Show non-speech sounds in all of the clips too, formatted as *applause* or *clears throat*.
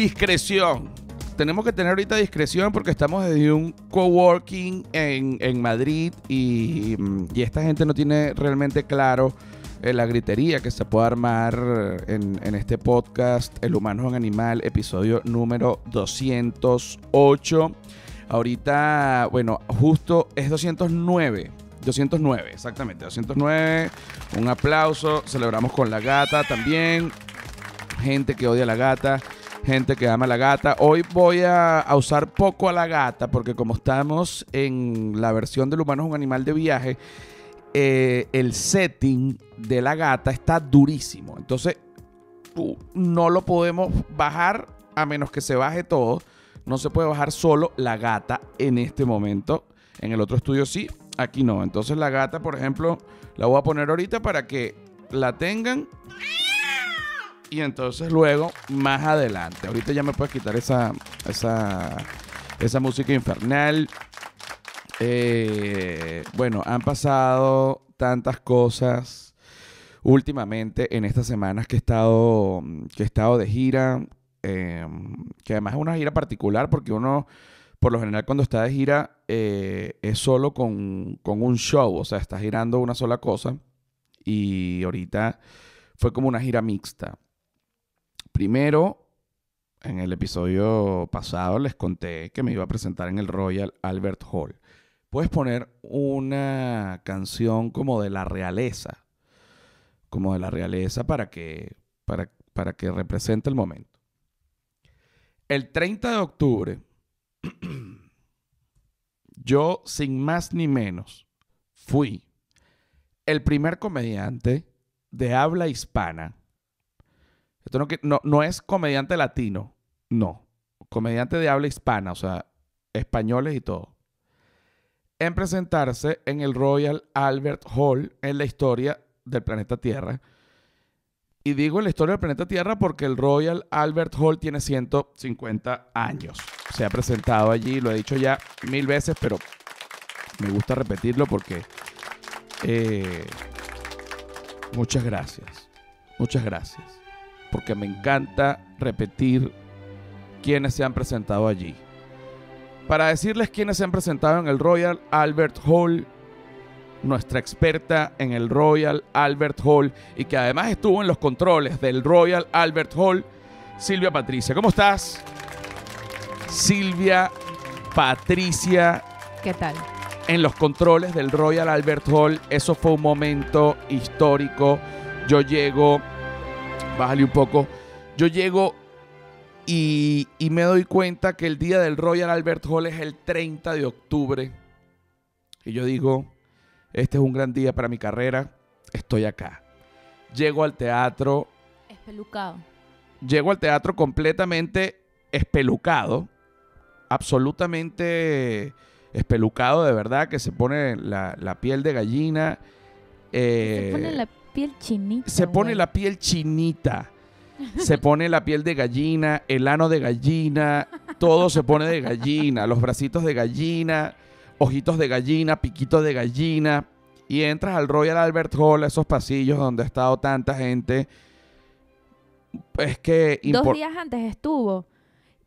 Discreción. Tenemos que tener ahorita discreción porque estamos desde un coworking en, en Madrid y, mm, esta gente no tiene realmente claro eh, la gritería que se puede armar en, en, este podcast, El humano es un animal, episodio número 208. Ahorita, bueno, justo es 209. 209, exactamente, 209. Un aplauso, celebramos con la gata también. Gente que odia la gata gente que ama la gata. Hoy voy a, usar poco a la gata porque como estamos en la versión del humano es un animal de viaje, eh, el setting de la gata está durísimo. Entonces no lo podemos bajar a menos que se baje todo. No se puede bajar solo la gata en este momento. En el otro estudio sí, aquí no. Entonces la gata, por ejemplo, la voy a poner ahorita para que la tengan y entonces luego más adelante. Ahorita ya me puedes quitar esa, esa, música infernal. Eh, bueno, han pasado tantas cosas últimamente en estas semanas que he estado, que he estado de gira, em, que además es una gira particular porque uno, por lo general, cuando está de gira eh, es solo con, con un show, o sea, está girando una sola cosa y ahorita fue como una gira mixta. Primero, en el episodio pasado les conté que me iba a presentar en el Royal Albert Hall. Puedes poner una canción como de la realeza, como de la realeza para que, para, para que represente el momento. El 30 de octubre, *clears throat* yo sin más ni menos fui el primer comediante de habla hispana no, es comediante latino, no. Comediante de habla hispana, o sea, españoles y todo. En presentarse en el Royal Albert Hall en la historia del planeta Tierra. Y digo en la historia del planeta Tierra porque el Royal Albert Hall tiene 150 años. Se ha presentado allí, lo he dicho ya mil veces, pero me gusta repetirlo porque... Eh, muchas gracias. Muchas gracias porque me encanta repetir quienes se han presentado allí. Para decirles quienes se han presentado en el Royal Albert Hall, nuestra experta en el Royal Albert Hall y que además estuvo en los controles del Royal Albert Hall, Silvia Patricia. ¿Cómo estás? Silvia Patricia. ¿Qué tal? En los controles del Royal Albert Hall, eso fue un momento histórico. Yo llego bájale un poco. Yo llego y, me doy cuenta que el día del Royal Albert Hall es el 30 de octubre. Y yo digo, este es un gran día para mi carrera, estoy acá. Llego al teatro. Espelucado. Llego al teatro completamente espelucado, absolutamente espelucado de verdad, que se pone la, piel de gallina. se pone eh, piel chinita. Se pone la piel chinita. Se pone la piel de gallina, el ano de gallina, todo se pone de gallina, los bracitos de gallina, ojitos de gallina, piquitos de gallina. Y entras al Royal Albert Hall, esos pasillos donde ha estado tanta gente. Es que... Dos días antes estuvo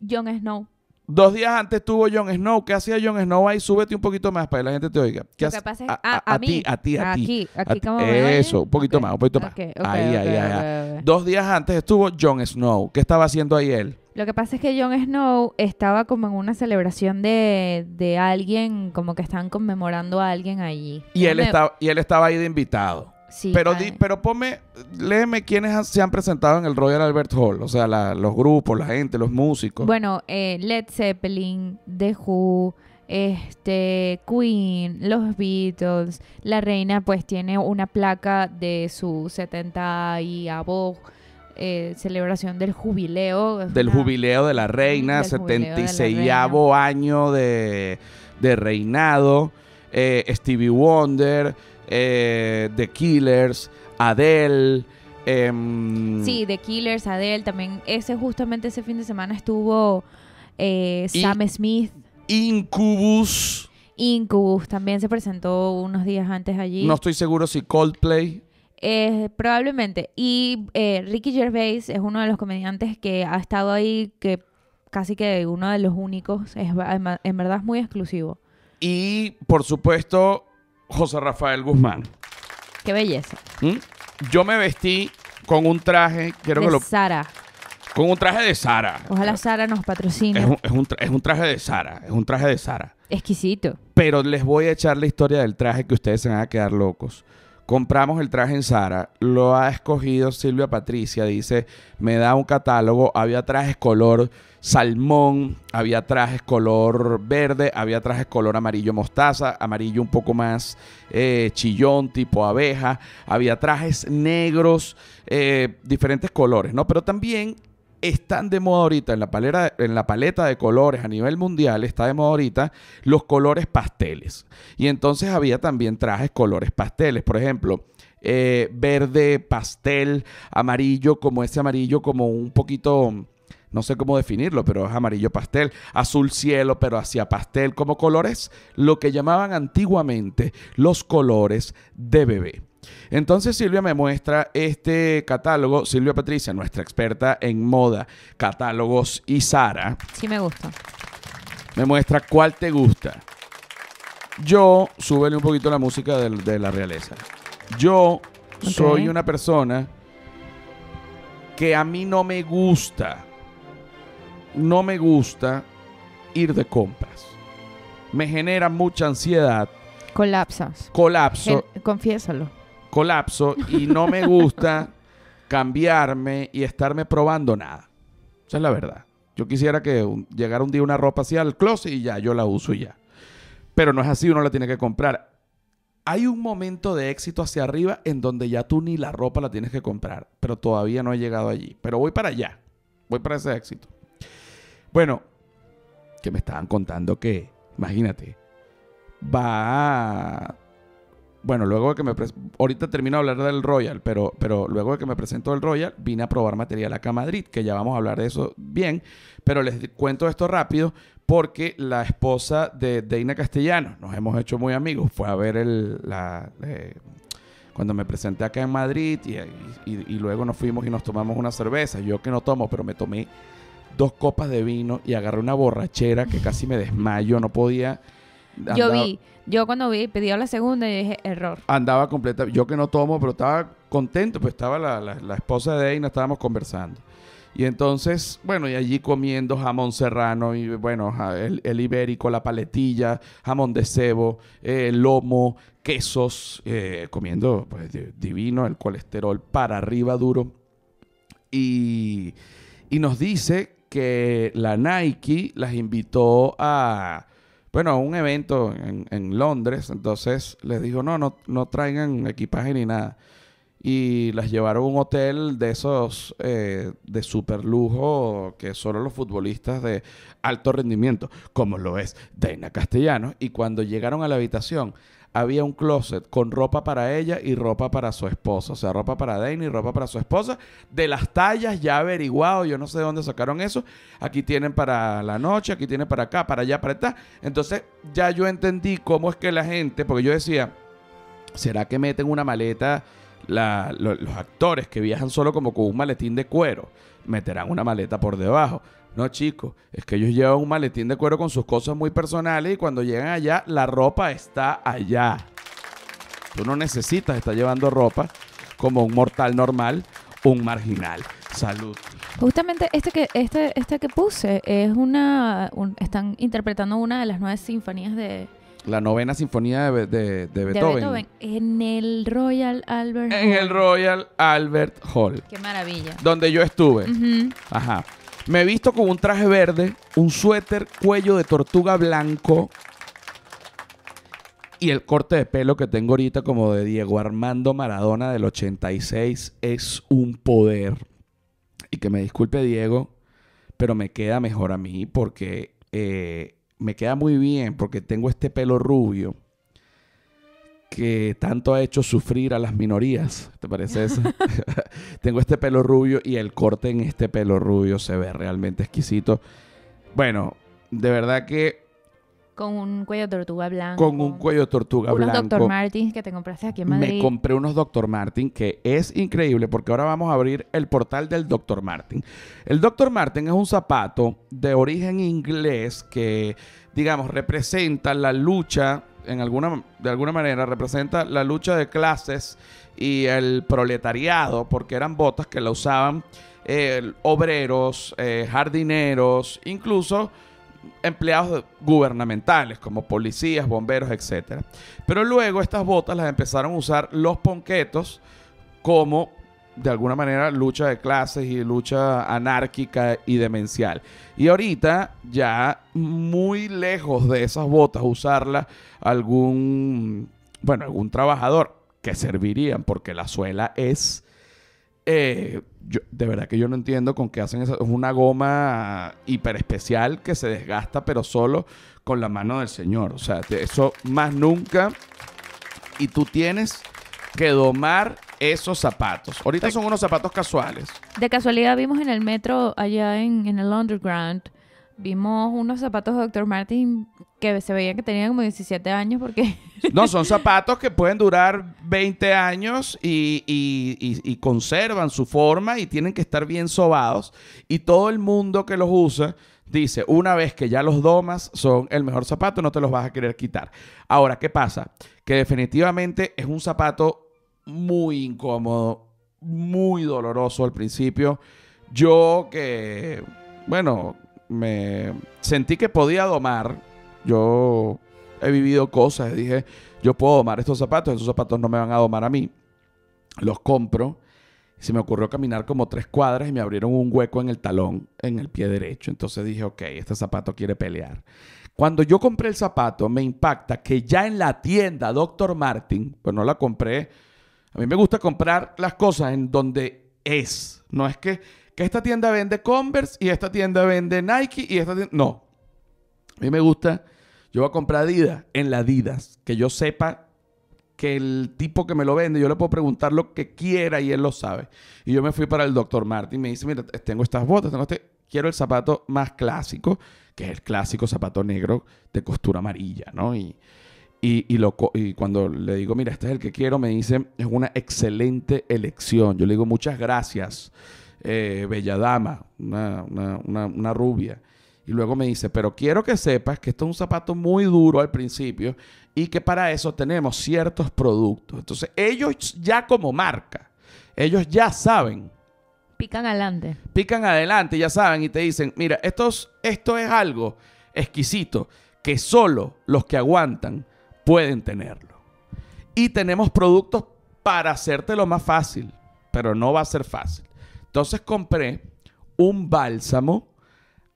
Jon Snow. Dos días antes estuvo Jon Snow. ¿Qué hacía Jon Snow ahí? Súbete un poquito más para que la gente te oiga. ¿Qué Pasa a, mí. a, ti, a ti, Aquí, Eso, un poquito más, un poquito más. ahí, ahí, ahí. Dos días antes estuvo Jon Snow. ¿Qué estaba haciendo ahí él? Lo que pasa es que Jon Snow estaba como en una celebración de, alguien, como que están conmemorando a alguien allí. Y él, estaba, y él estaba ahí de invitado pero, pero ponme, léeme quiénes se han presentado en el Royal Albert Hall, o sea, los grupos, la gente, los músicos. Bueno, eh, Led Zeppelin, The Who, este, Queen, los Beatles, la reina pues tiene una placa de su 70 y eh, celebración del jubileo. Del jubileo de la reina, 76 año de, de reinado, eh, Stevie Wonder. Eh, The Killers, Adele. Em, sí, The Killers, Adele, también ese justamente ese fin de semana estuvo eh, Sam Smith. Incubus. Incubus también se presentó unos días antes allí. No estoy seguro si Coldplay. Eh, probablemente. Y Ricky Gervais es uno de los comediantes que ha estado ahí, que casi que uno de los únicos. en verdad es muy exclusivo. Y por supuesto, José Rafael Guzmán. Qué belleza. ¿Mm? Yo me vestí con un traje, de Sara. Con un traje de Sara. Ojalá Sara nos patrocine. es un, traje de Sara, es un traje de Sara. Exquisito. Pero les voy a echar la historia del traje que ustedes se van a quedar locos. Compramos el traje en Sara, lo ha escogido Silvia Patricia, dice, me da un catálogo, había trajes color salmón, había trajes color verde, había trajes color amarillo mostaza, amarillo un poco más eh, chillón, tipo abeja, había trajes negros, eh, diferentes colores, ¿no? Pero también están de moda ahorita en la, paleta de colores a nivel mundial, está de moda ahorita los colores pasteles. Y entonces había también trajes colores pasteles, por ejemplo. Eh, verde, pastel, amarillo, como ese amarillo, como un poquito, no sé cómo definirlo, pero es amarillo pastel, azul cielo, pero hacia pastel, como colores, lo que llamaban antiguamente los colores de bebé. Entonces Silvia me muestra este catálogo, Silvia Patricia, nuestra experta en moda, catálogos y Sara. Sí, me gusta. Me muestra cuál te gusta. Yo, súbele un poquito la música de, la realeza. Yo soy una persona que a mí no me gusta, no me gusta ir de compras. Me genera mucha ansiedad. Colapsas. Colapso. confiésalo colapso y no me gusta cambiarme y estarme probando nada. Esa es la verdad. Yo quisiera que llegara un día una ropa así al closet y ya, yo la uso y ya. Pero no es así, uno la tiene que comprar. Hay un momento de éxito hacia arriba en donde ya tú ni la ropa la tienes que comprar, pero todavía no he llegado allí. Pero voy para allá, voy para ese éxito. Bueno, que me estaban contando que, imagínate, va bueno, luego de que me... Ahorita termino de hablar del Royal, pero, pero luego de que me presentó el Royal, vine a probar material acá a Madrid, que ya vamos a hablar de eso bien, pero les cuento esto rápido porque la esposa de Deina Castellano, nos hemos hecho muy amigos, fue a ver el... La, eh, cuando me presenté acá en Madrid y, y luego nos fuimos y nos tomamos una cerveza, yo que no tomo, pero me tomé dos copas de vino y agarré una borrachera que casi me desmayo, no podía yo vi, yo cuando vi, a la segunda y dije, error. Andaba completa, yo que no tomo, pero estaba contento, pues estaba la, la, de esposa de nos estábamos conversando. Y entonces, bueno, y allí comiendo jamón serrano y bueno, el, ibérico, la paletilla, jamón de cebo, el eh, lomo, quesos, eh, comiendo pues, divino, el colesterol para arriba duro. Y, y nos dice que la Nike las invitó a bueno, a un evento en, Londres. Entonces les dijo, no, no, traigan equipaje ni nada. Y las llevaron a un hotel de esos eh, de super lujo que solo los futbolistas de alto rendimiento, como lo es Dana castellano Y cuando llegaron a la habitación, había un closet con ropa para ella y ropa para su esposa. O sea, ropa para Dani, y ropa para su esposa. De las tallas ya averiguado, yo no sé de dónde sacaron eso. Aquí tienen para la noche, aquí tienen para acá, para allá, para acá. Entonces ya yo entendí cómo es que la gente, porque yo decía, ¿será que meten una maleta los actores que viajan solo como con un maletín de cuero? Meterán una maleta por debajo no, chicos, es que ellos llevan un maletín de cuero con sus cosas muy personales y cuando llegan allá, la ropa está allá. Tú no necesitas estar llevando ropa como un mortal normal, un marginal. Salud. Justamente este que, este, este que puse es una. están interpretando una de las nueve sinfonías de, la novena sinfonía de, Beethoven. En el Royal Albert Hall. En el Royal Albert Hall. Qué maravilla. Donde yo estuve. Ajá. Me he visto con un traje verde, un suéter cuello de tortuga blanco y el corte de pelo que tengo ahorita como de Diego Armando Maradona del 86 es un poder. Y que me disculpe Diego, pero me queda mejor a mí porque eh, me queda muy bien porque tengo este pelo rubio que tanto ha hecho sufrir a las minorías. ¿Te parece eso? *laughs* Tengo este pelo rubio y el corte en este pelo rubio se ve realmente exquisito. Bueno, de verdad que con un cuello de tortuga blanco. Con un cuello de tortuga blanco. Unos Dr. Martins que te compraste aquí en Madrid. Me compré unos Dr. Martin que es increíble porque ahora vamos a abrir el portal del Dr. Martin. El Dr. Martin es un zapato de origen inglés que, digamos, representa la lucha en alguna, de alguna manera representa la lucha de clases y el proletariado, porque eran botas que la usaban eh, obreros, eh, jardineros, incluso empleados gubernamentales como policías, bomberos, etc. Pero luego estas botas las empezaron a usar los ponquetos como de alguna manera lucha de clases y lucha anárquica y demencial. Y ahorita ya muy lejos de esas botas usarla algún, bueno, algún trabajador que servirían porque la suela es... Eh, de verdad que yo no entiendo con qué hacen eso. Es una goma hiper especial que se desgasta, pero solo con la mano del Señor. O sea, eso más nunca. Y tú tienes que domar esos zapatos. Ahorita son unos zapatos casuales. De casualidad vimos en el metro, allá en, el underground, vimos unos zapatos de Dr. Martin que se veían que tenían como 17 años porque... No, *laughs* son zapatos que pueden durar 20 años y, y, conservan su forma y tienen que estar bien sobados. Y todo el mundo que los usa dice, una vez que ya los domas son el mejor zapato, no te los vas a querer quitar. Ahora, ¿qué pasa? Que definitivamente es un zapato muy incómodo, muy doloroso al principio. Yo que, bueno, me sentí que podía domar. Yo he vivido cosas, dije, yo puedo domar estos zapatos, esos zapatos no me van a domar a mí. Los compro. Se me ocurrió caminar como tres cuadras y me abrieron un hueco en el talón, en el pie derecho. Entonces dije, ok, este zapato quiere pelear. Cuando yo compré el zapato, me impacta que ya en la tienda Dr. Martin, pues no la compré a mí me gusta comprar las cosas en donde es. No es que, esta tienda vende Converse y esta tienda vende Nike y esta tienda... No. A mí me gusta... Yo voy a comprar Adidas en la Adidas. Que yo sepa que el tipo que me lo vende, yo le puedo preguntar lo que quiera y él lo sabe. Y yo me fui para el doctor Martin y me dice, mira, tengo estas botas, este, quiero el zapato más clásico, que es el clásico zapato negro de costura amarilla, ¿no? Y, y, cuando le digo, mira, este es el que quiero, me dice, es una excelente elección. Yo le digo, muchas gracias, eh, bella dama, una, rubia. Y luego me dice, pero quiero que sepas que esto es un zapato muy duro al principio y que para eso tenemos ciertos productos. Entonces, ellos ya como marca, ellos ya saben. Pican adelante. Pican adelante, ya saben, y te dicen, mira, esto es algo exquisito que solo los que aguantan pueden tenerlo. Y tenemos productos para hacértelo más fácil, pero no va a ser fácil. Entonces compré un bálsamo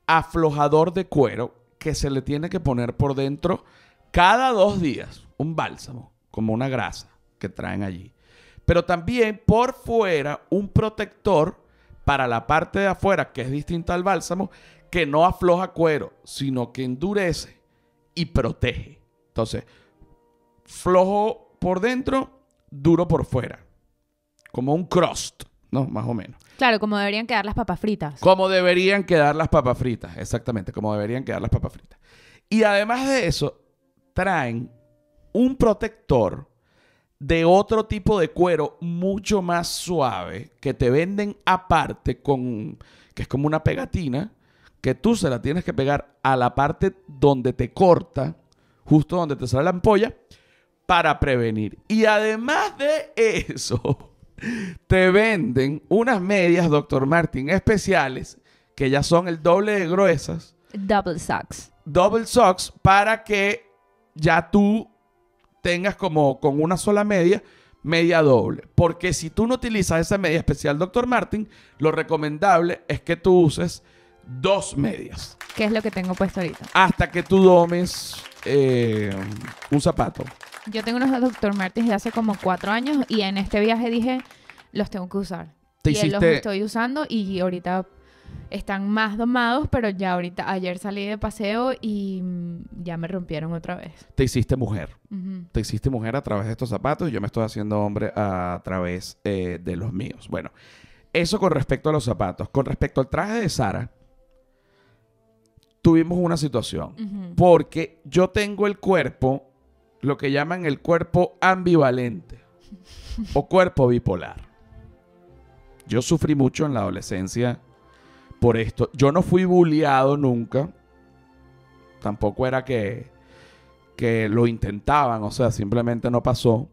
aflojador de cuero que se le tiene que poner por dentro cada dos días. Un bálsamo, como una grasa que traen allí. Pero también por fuera un protector para la parte de afuera, que es distinta al bálsamo, que no afloja cuero, sino que endurece y protege. Entonces, flojo por dentro, duro por fuera. Como un crust, ¿no? Más o menos. Claro, como deberían quedar las papas fritas. Como deberían quedar las papas fritas, exactamente, como deberían quedar las papas fritas. Y además de eso, traen un protector de otro tipo de cuero mucho más suave que te venden aparte con que es como una pegatina que tú se la tienes que pegar a la parte donde te corta, justo donde te sale la ampolla para prevenir. Y además de eso, *laughs* te venden unas medias, doctor Martin, especiales, que ya son el doble de gruesas. Double socks. Double socks para que ya tú tengas como con una sola media, media doble. Porque si tú no utilizas esa media especial, doctor Martin, lo recomendable es que tú uses dos medias. ¿Qué es lo que tengo puesto ahorita. Hasta que tú domes eh, un zapato. Yo tengo unos Dr. Martens de hace como cuatro años y en este viaje dije, los tengo que usar. Te y hiciste... los estoy usando y ahorita están más domados, pero ya ahorita, ayer salí de paseo y mm, ya me rompieron otra vez. Te hiciste mujer. Te hiciste mujer a través de estos zapatos y yo me estoy haciendo hombre a través eh, de los míos. Bueno, eso con respecto a los zapatos. Con respecto al traje de Sara, tuvimos una situación. Porque yo tengo el cuerpo, lo que llaman el cuerpo ambivalente o cuerpo bipolar. Yo sufrí mucho en la adolescencia por esto. Yo no fui bulleado nunca. Tampoco era que, que lo intentaban, o sea, simplemente no pasó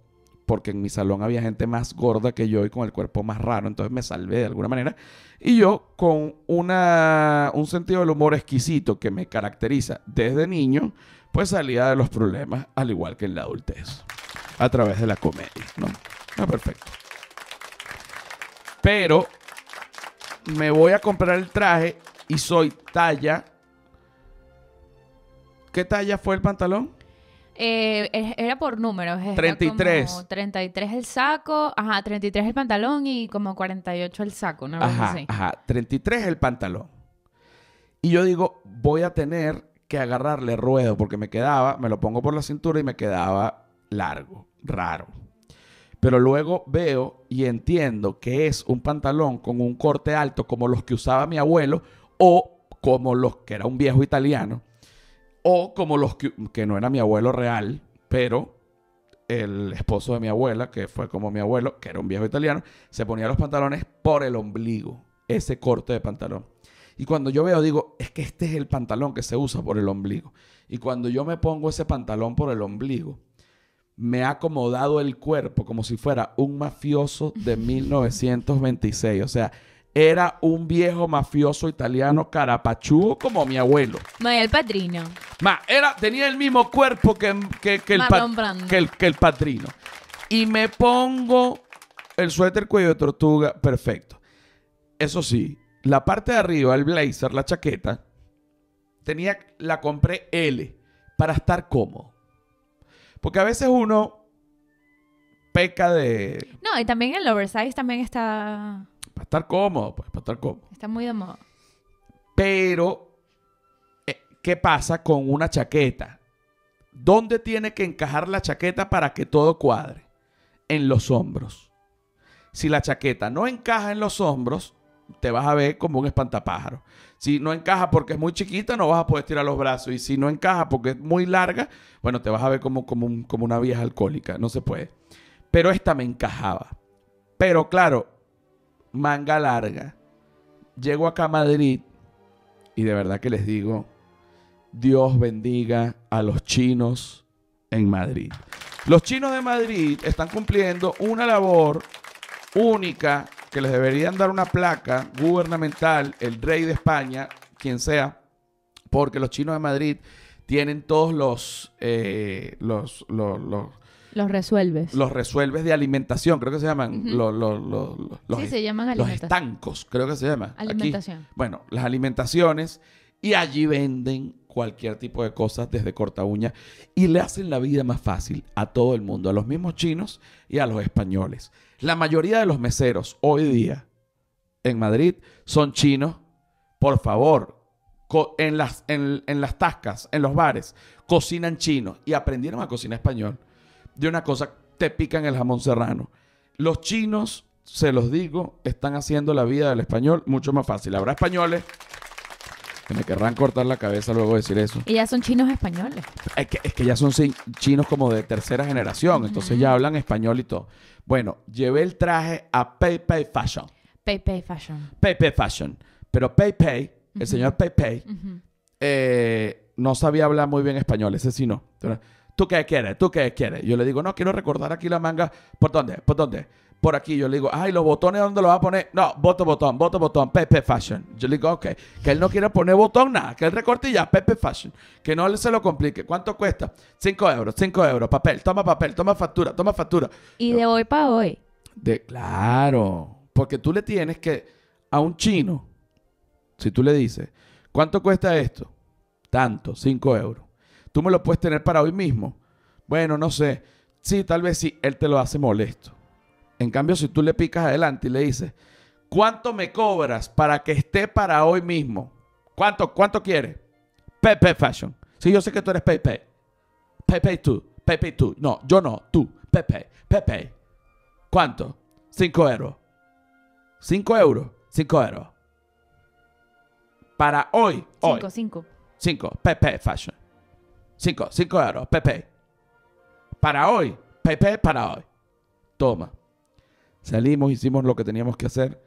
porque en mi salón había gente más gorda que yo y con el cuerpo más raro, entonces me salvé de alguna manera. Y yo, con un sentido del humor exquisito que me caracteriza desde niño, pues salía de los problemas, al igual que en la adultez, a través de la comedia, ¿no? Ah, perfecto. Pero me voy a comprar el traje y soy talla. ¿Qué talla fue el pantalón? Eh, era por números. 33. 33 el saco, ajá, 33 el pantalón y como 48 el saco, ¿no? Ajá, ajá, 33 el pantalón. Y yo digo, voy a tener que agarrarle ruedo porque me quedaba, me lo pongo por la cintura y me quedaba largo, raro. Pero luego veo y entiendo que es un pantalón con un corte alto como los que usaba mi abuelo o como los que era un viejo italiano o como los que, no era mi abuelo real, pero el esposo de mi abuela, que fue como mi abuelo, que era un viejo italiano, se ponía los pantalones por el ombligo, ese corte de pantalón. Y cuando yo veo, digo, es que este es el pantalón que se usa por el ombligo. Y cuando yo me pongo ese pantalón por el ombligo, me ha acomodado el cuerpo como si fuera un mafioso de 1926. O sea, era un viejo mafioso italiano carapachú como mi abuelo. Ma, el padrino. era, tenía el mismo cuerpo que, el que, el, padrino. Y me pongo el suéter cuello de tortuga, perfecto. Eso sí, la parte de arriba, el blazer, la chaqueta, tenía, la compré L para estar cómodo. Porque a veces uno peca de... No, y también el oversize también está... Para estar cómodo, pues, para estar cómodo. Está muy de moda. Pero, eh, ¿qué pasa con una chaqueta? ¿Dónde tiene que encajar la chaqueta para que todo cuadre? En los hombros. Si la chaqueta no encaja en los hombros, te vas a ver como un espantapájaro. Si no encaja porque es muy chiquita, no vas a poder tirar los brazos. Y si no encaja porque es muy larga, bueno, te vas a ver como, como una vieja alcohólica. No se puede. Pero esta me encajaba. Pero claro, manga larga. Llego acá a Madrid y de verdad que les digo, Dios bendiga a los chinos en Madrid. Los chinos de Madrid están cumpliendo una labor única que les deberían dar una placa gubernamental, el rey de España, quien sea, porque los chinos de Madrid tienen todos los, eh, los, los los resuelves. Los resuelves de alimentación, creo que se llaman. los, los, se llaman Los estancos, creo que se llama. Alimentación. bueno, las alimentaciones. Y allí venden cualquier tipo de cosas desde corta uña. Y le hacen la vida más fácil a todo el mundo, a los mismos chinos y a los españoles. La mayoría de los meseros hoy día en Madrid son chinos. Por favor, en las, en, en las tascas, en los bares, cocinan chinos y aprendieron a cocinar español de una cosa, te pican el jamón serrano. Los chinos, se los digo, están haciendo la vida del español mucho más fácil. Habrá españoles que me querrán cortar la cabeza luego de decir eso. Y ya son chinos españoles. Es que, ya son chinos como de tercera generación, entonces ya hablan español y todo. Bueno, llevé el traje a PayPay Fashion. PayPay Fashion. PayPay Fashion. Pero PayPay, el señor PayPay, eh, no sabía hablar muy bien español, ese sí no. ¿Tú qué quieres? ¿Tú qué quieres? Yo le digo, no, quiero recordar aquí la manga. ¿Por dónde? ¿Por dónde? Por aquí. Yo le digo, ay, los botones, ¿dónde los va a poner? No, voto botón, voto botón, Pepe Fashion. Yo le digo, ok, que él no quiera poner botón, nada, que él recorte y ya, Pepe Fashion. Que no se lo complique. ¿Cuánto cuesta? 5 euros, 5 euros, papel, toma papel, toma factura, toma factura. Y de hoy para hoy. De, claro, porque tú le tienes que, a un chino, si tú le dices, ¿cuánto cuesta esto? Tanto, 5 euros. Tú me lo puedes tener para hoy mismo. Bueno, no sé. Sí, tal vez sí, él te lo hace molesto. En cambio, si tú le picas adelante y le dices, ¿cuánto me cobras para que esté para hoy mismo? ¿Cuánto, cuánto quieres? Pepe Fashion. Sí, yo sé que tú eres Pepe. Pepe tú. Pepe tú. No, yo no. Tú. Pepe. Pepe. ¿Cuánto? Cinco euros. ¿Cinco euros. Cinco euros. cinco euros. Para hoy. cinco. Cinco. Cinco. Pepe Fashion. Cinco, cinco euros, Pepe. Para hoy, Pepe, para hoy. Toma. Salimos, hicimos lo que teníamos que hacer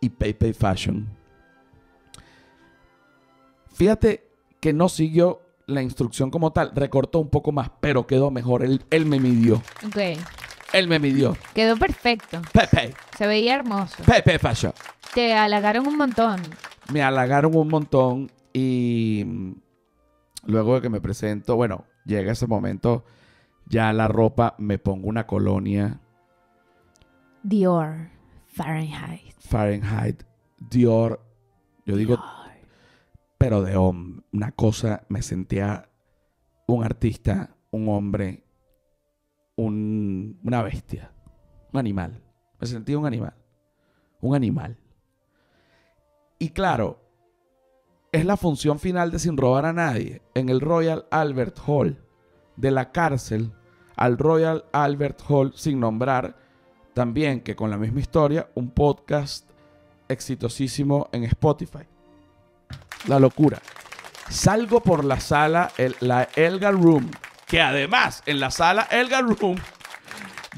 y Pepe Fashion. Fíjate que no siguió la instrucción como tal, recortó un poco más, pero quedó mejor. Él, él me midió. Ok. Él me midió. Quedó perfecto. Pepe. Se veía hermoso. Pepe Fashion. Te halagaron un montón. Me halagaron un montón y Luego de que me presento, bueno, llega ese momento, ya la ropa, me pongo una colonia. Dior, Fahrenheit. Fahrenheit, Dior. Yo digo, pero de hombre. Una cosa, me sentía un artista, un hombre, una bestia, un animal. Me sentía un animal. Un animal. Y claro, es la función final de Sin robar a nadie en el Royal Albert Hall, de la cárcel al Royal Albert Hall sin nombrar, también que con la misma historia, un podcast exitosísimo en Spotify. La locura. Salgo por la sala, la Elgar Room, que además en la sala Elgar Room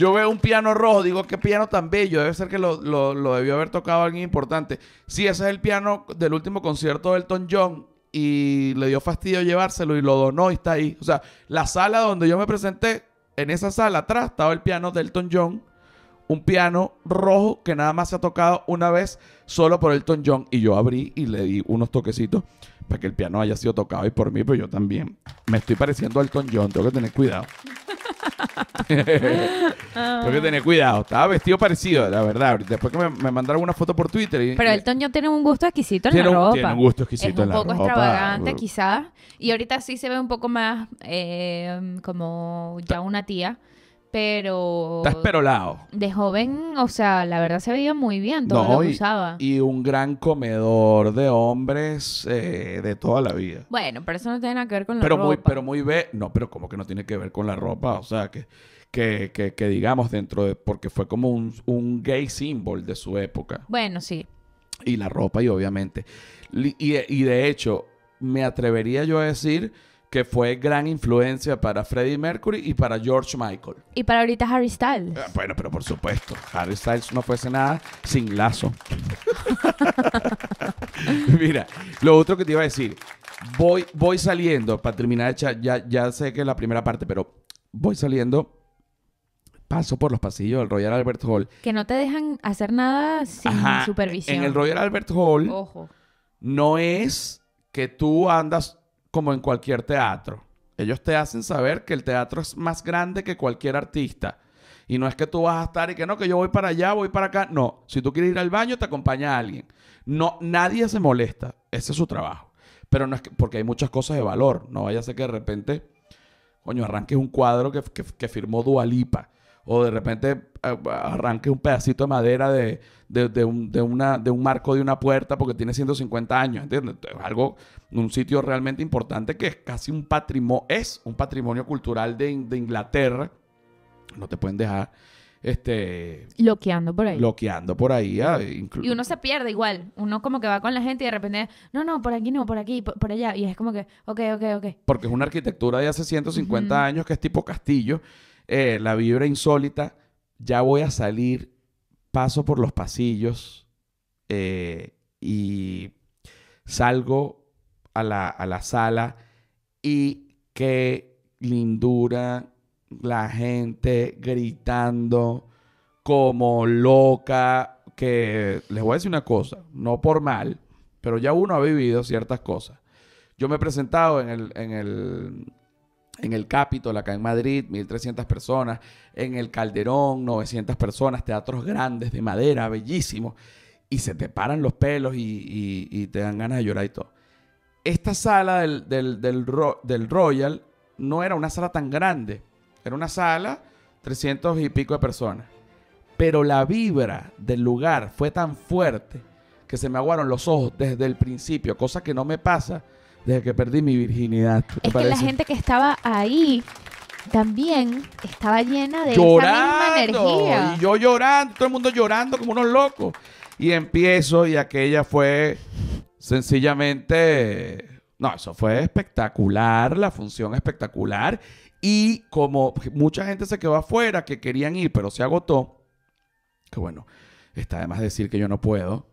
yo veo un piano rojo, digo, qué piano tan bello. Debe ser que lo, debió haber tocado alguien importante. Sí, ese es el piano del último concierto de Elton John y le dio fastidio llevárselo y lo donó y está ahí. O sea, la sala donde yo me presenté, en esa sala atrás estaba el piano de Elton John, un piano rojo que nada más se ha tocado una vez solo por Elton John y yo abrí y le di unos toquecitos para que el piano haya sido tocado y por mí, pero yo también me estoy pareciendo a Elton John, tengo que tener cuidado. *laughs* Tengo que tener cuidado. Estaba vestido parecido, la verdad. Después que me, mandaron una foto por Twitter. Y, Pero Elton John tiene un gusto exquisito en la ropa. Tiene un gusto exquisito en la Un poco extravagante, quizás. Y ahorita sí se ve un poco más eh, como ya una tía. Pero. está esperolado De joven, o sea, la verdad se veía muy bien todo lo que y, usaba. Y un gran comedor de hombres eh, de toda la vida. Bueno, pero eso no tiene nada que ver con la pero Muy, pero muy ve. No, pero como que no tiene que ver con la ropa. O sea, que, que, digamos dentro de. Porque fue como un, gay símbolo de su época. Bueno, sí. Y la ropa, y obviamente. y de hecho, me atrevería yo a decir que fue gran influencia para Freddie Mercury y para George Michael. Y para ahorita Harry Styles. Eh, bueno, pero por supuesto, Harry Styles no fuese nada sin lazo. *laughs* Mira, lo otro que te iba a decir, voy, voy saliendo, para terminar, ya, ya sé que es la primera parte, pero voy saliendo paso por los pasillos del Royal Albert Hall. Que no te dejan hacer nada sin supervisión. En el Royal Albert Hall, no es que tú andas como en cualquier teatro. Ellos te hacen saber que el teatro es más grande que cualquier artista. Y no es que tú vas a estar y que no, que yo voy para allá, voy para acá. No, si tú quieres ir al baño, te acompaña alguien. No, nadie se molesta. Ese es su trabajo. Pero no es que, porque hay muchas cosas de valor. No vaya a ser que de repente, coño, arranques un cuadro que, que, que firmó Dualipa o de repente eh, arranque un pedacito de madera de, de, un, una, de un marco de una puerta porque tiene 150 años, ¿entiendes? Algo, un sitio realmente importante que es casi un patrimonio, es un patrimonio cultural de, Inglaterra. No te pueden dejar este bloqueando por ahí Loqueando por ahí ah, y uno se pierde igual uno como que va con la gente y de repente no no por aquí no por aquí por, allá y es como que ok ok ok porque es una arquitectura de hace 150 años que es tipo castillo eh, la vibra insólita, ya voy a salir, paso por los pasillos eh, y salgo a la, sala y qué lindura la gente gritando como loca, que les voy a decir una cosa, no por mal, pero ya uno ha vivido ciertas cosas. Yo me he presentado en el, en el, en el Capitol, acá en Madrid, 1.300 personas, en el Calderón, 900 personas, teatros grandes de madera, bellísimos, y se te paran los pelos y, te dan ganas de llorar y todo. Esta sala del, del, Royal no era una sala tan grande, era una sala 300 y pico de personas, pero la vibra del lugar fue tan fuerte que se me aguaron los ojos desde el principio, cosa que no me pasa desde que perdí mi virginidad. es que la gente que estaba ahí también estaba llena de esa misma energía. Y yo llorando, todo el mundo llorando como unos locos. Y empiezo y aquella fue sencillamente... No, eso fue espectacular, la función espectacular. Y como mucha gente se quedó afuera que querían ir, pero se agotó, que bueno, está además decir que yo no puedo